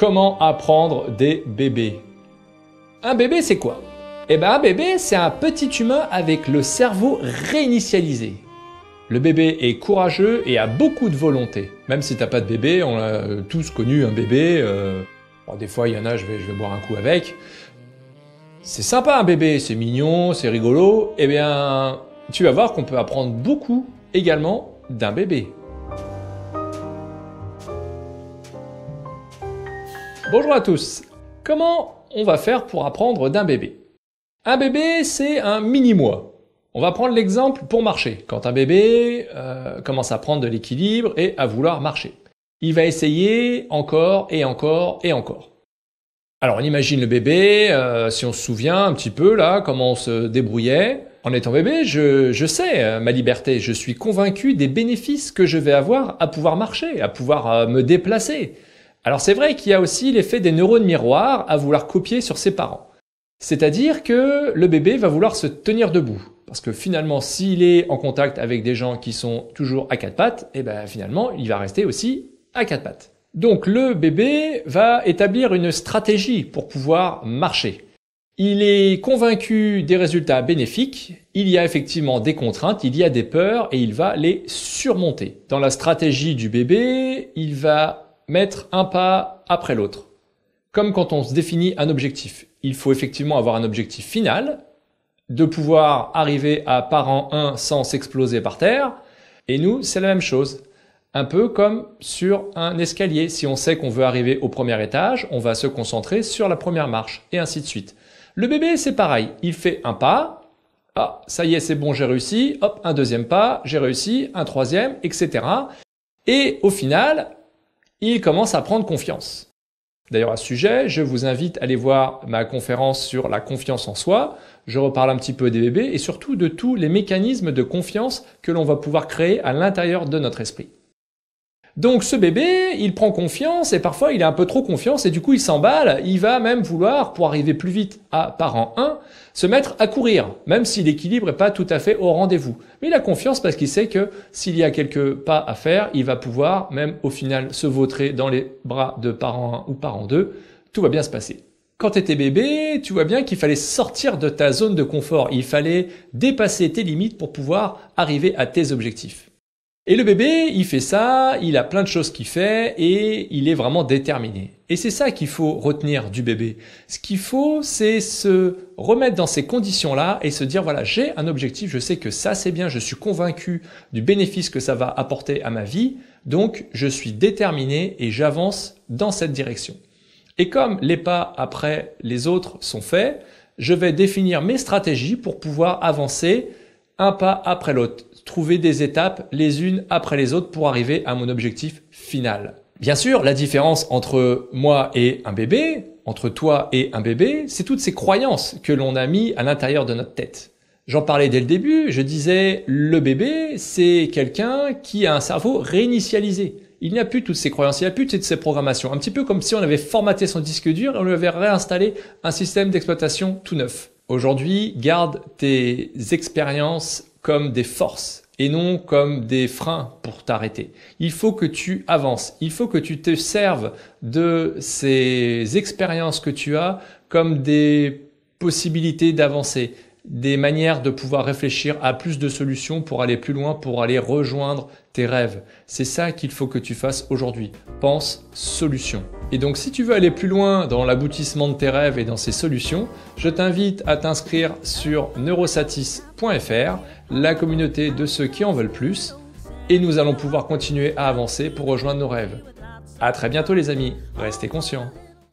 Comment apprendre des bébés Un bébé, c'est quoi Eh ben, un bébé, c'est un petit humain avec le cerveau réinitialisé. Le bébé est courageux et a beaucoup de volonté. Même si t'as pas de bébé, on a euh, tous connu un bébé. Euh, des fois, il y en a, je vais, je vais boire un coup avec. C'est sympa un bébé, c'est mignon, c'est rigolo. Eh bien, tu vas voir qu'on peut apprendre beaucoup également d'un bébé. Bonjour à tous Comment on va faire pour apprendre d'un bébé Un bébé, c'est un mini-moi. On va prendre l'exemple pour marcher. Quand un bébé euh, commence à prendre de l'équilibre et à vouloir marcher, il va essayer encore et encore et encore. Alors on imagine le bébé, euh, si on se souvient un petit peu là, comment on se débrouillait. En étant bébé, je, sais euh, ma liberté, je suis convaincu des bénéfices que je vais avoir à pouvoir marcher, à pouvoir me déplacer. Alors c'est vrai qu'il y a aussi l'effet des neurones miroirs à vouloir copier sur ses parents. C'est-à-dire que le bébé va vouloir se tenir debout. Parce que finalement, s'il est en contact avec des gens qui sont toujours à quatre pattes, et eh ben finalement, il va rester aussi à quatre pattes. Donc le bébé va établir une stratégie pour pouvoir marcher. Il est convaincu des résultats bénéfiques, il y a effectivement des contraintes, il y a des peurs et il va les surmonter. Dans la stratégie du bébé, il va mettre un pas après l'autre. Comme quand on se définit un objectif. Il faut effectivement avoir un objectif final, de pouvoir arriver à pas an 1 sans s'exploser par terre. Et nous, c'est la même chose. Un peu comme sur un escalier. Si on sait qu'on veut arriver au premier étage, on va se concentrer sur la première marche, et ainsi de suite. Le bébé, c'est pareil. Il fait un pas. Ah, ça y est, c'est bon, j'ai réussi. Hop, un deuxième pas, j'ai réussi, un troisième, etc. Et au final, il commence à prendre confiance. D'ailleurs, à ce sujet, je vous invite à aller voir ma conférence sur la confiance en soi. Je reparle un petit peu des bébés et surtout de tous les mécanismes de confiance que l'on va pouvoir créer à l'intérieur de notre esprit. Donc ce bébé, il prend confiance et parfois il a un peu trop confiance et du coup il s'emballe, il va même vouloir, pour arriver plus vite à parent 1, se mettre à courir, même si l'équilibre n'est pas tout à fait au rendez-vous. Mais il a confiance parce qu'il sait que s'il y a quelques pas à faire, il va pouvoir même au final se vautrer dans les bras de parent 1 ou parent 2, tout va bien se passer. Quand tu étais bébé, tu vois bien qu'il fallait sortir de ta zone de confort, il fallait dépasser tes limites pour pouvoir arriver à tes objectifs. Et le bébé, il fait ça, il a plein de choses qu'il fait et il est vraiment déterminé. Et c'est ça qu'il faut retenir du bébé. Ce qu'il faut, c'est se remettre dans ces conditions-là et se dire, voilà, j'ai un objectif, je sais que ça c'est bien, je suis convaincu du bénéfice que ça va apporter à ma vie, donc je suis déterminé et j'avance dans cette direction. Et comme les pas après les autres sont faits, je vais définir mes stratégies pour pouvoir avancer un pas après l'autre, trouver des étapes les unes après les autres pour arriver à mon objectif final. Bien sûr, la différence entre moi et un bébé, entre toi et un bébé, c'est toutes ces croyances que l'on a mis à l'intérieur de notre tête. J'en parlais dès le début, je disais le bébé, c'est quelqu'un qui a un cerveau réinitialisé. Il n'y a plus toutes ces croyances, il n'y a plus toutes ces programmations. Un petit peu comme si on avait formaté son disque dur et on lui avait réinstallé un système d'exploitation tout neuf. Aujourd'hui, garde tes expériences comme des forces et non comme des freins pour t'arrêter. Il faut que tu avances, il faut que tu te serves de ces expériences que tu as comme des possibilités d'avancer, des manières de pouvoir réfléchir à plus de solutions pour aller plus loin, pour aller rejoindre tes rêves. C'est ça qu'il faut que tu fasses aujourd'hui. Pense solution. Et donc si tu veux aller plus loin dans l'aboutissement de tes rêves et dans ces solutions, je t'invite à t'inscrire sur neurosatis.fr, la communauté de ceux qui en veulent plus, et nous allons pouvoir continuer à avancer pour rejoindre nos rêves. À très bientôt les amis, restez conscients.